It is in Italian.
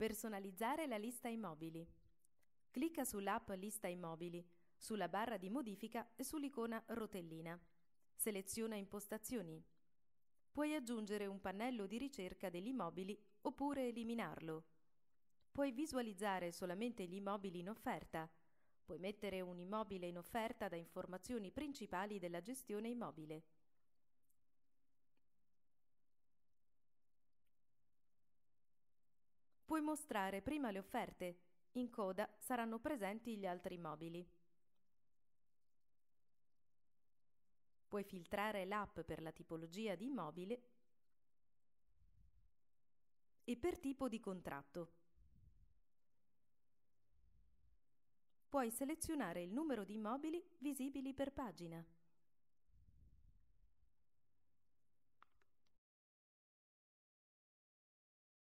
Personalizzare la lista immobili. Clicca sull'app Lista immobili, sulla barra di modifica e sull'icona rotellina. Seleziona Impostazioni. Puoi aggiungere un pannello di ricerca degli immobili oppure eliminarlo. Puoi visualizzare solamente gli immobili in offerta. Puoi mettere un immobile in offerta da informazioni principali della gestione immobile. puoi mostrare prima le offerte. In coda saranno presenti gli altri mobili. Puoi filtrare l'app per la tipologia di immobile e per tipo di contratto. Puoi selezionare il numero di immobili visibili per pagina.